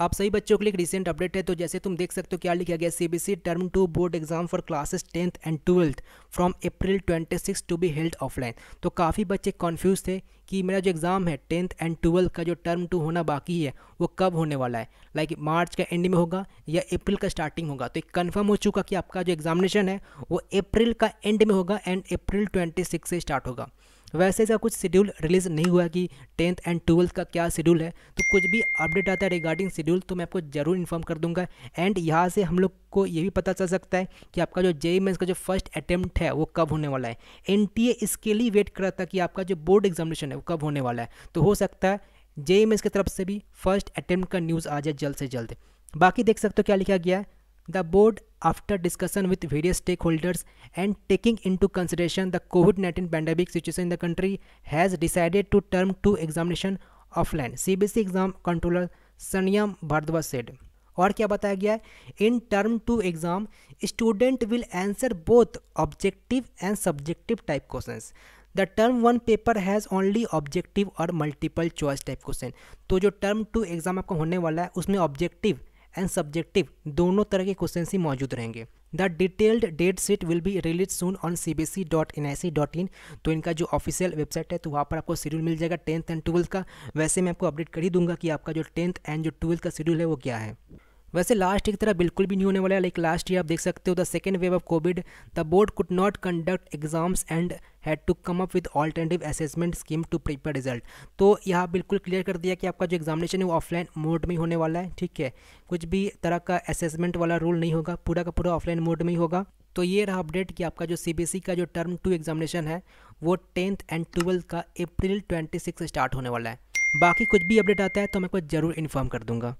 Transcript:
आप सही बच्चों के लिए रिसेंट अपडेट है तो जैसे तुम देख सकते हो क्या लिखा गया C B C term two board exam for classes tenth and twelfth from April twenty six to be held offline तो काफ़ी बच्चे कन्फ्यूज थे कि मेरा जो एग्ज़ाम है टेंथ एंड ट्वेल्थ का जो टर्म टू होना बाकी है वो कब होने वाला है लाइक like मार्च का एंड में होगा या अप्रैल का स्टार्टिंग होगा तो एक कन्फर्म हो चुका कि आपका जो एग्जामिनेशन है वो अप्रैल का एंड में होगा एंड अप्रैल ट्वेंटी सिक्स से स्टार्ट होगा वैसे इसका कुछ शेड्यूल रिलीज़ नहीं हुआ कि टेंथ एंड ट्वेल्थ का क्या शेड्यूल है तो कुछ भी अपडेट आता है रिगार्डिंग शेड्यूल तो मैं आपको ज़रूर इन्फॉर्म कर दूंगा एंड यहाँ से हम लोग को ये भी पता चल सकता है कि आपका जो जेई मेन्स e e का जो फर्स्ट अटैम्प्ट है वो कब होने वाला है एन इसके लिए वेट कर रहा था कि आपका जो बोर्ड एग्जामिनेशन है वो कब होने वाला है तो हो सकता है जेई मेन्स e की तरफ से भी फर्स्ट अटैम्प्ट का न्यूज़ आ जाए जल्द से जल्द बाकी देख सकते हो क्या लिखा गया है The board, after discussion with various stakeholders and taking into consideration the COVID-19 pandemic situation in the country, has decided to term two examination offline. CBC exam controller Sanyam Bhardwaj said. और क्या बताया गया है in term two exam student will answer both objective and subjective type questions the term one paper has only objective और multiple choice type question तो जो term two exam आपका होने वाला है उसमें ऑब्जेक्टिव एंड सब्जेक्टिव दोनों तरह के क्वेश्चन ही मौजूद रहेंगे the detailed date sheet will be release soon on C B C dot N I C dot in तो इनका जो ऑफिशियल वेबसाइट है तो वहाँ पर आपको शेड्यूल मिल जाएगा टेंथ एंड ट्वेल्थ का वैसे मैं आपको अपडेट कर ही दूंगा कि आपका जो टेंथ एंड जो ट्वेल्थ का शेड्यूल है वो क्या है वैसे लास्ट ईयर की तरह बिल्कुल भी नहीं होने वाला है लाइक लास्ट ईयर आप देख सकते हो the second wave of Covid the board could not conduct exams and had to come up with alternative assessment scheme to prepare result तो यहाँ बिल्कुल क्लियर कर दिया कि आपका जो एग्जामिनेशन है वो ऑफलाइन मोड में होने वाला है ठीक है कुछ भी तरह का असेसमेंट वाला रूल नहीं होगा पूरा का पूरा ऑफलाइन मोड में ही होगा तो ये रहा अपडेट कि आपका जो सी का जो टर्म टू एग्जामिनेशन है वो टेंथ एंड ट्वेल्थ का अप्रैल ट्वेंटी सिक्स स्टार्ट होने वाला है बाकी कुछ भी अपडेट आता है तो मैं कुछ जरूर इन्फॉर्म कर दूंगा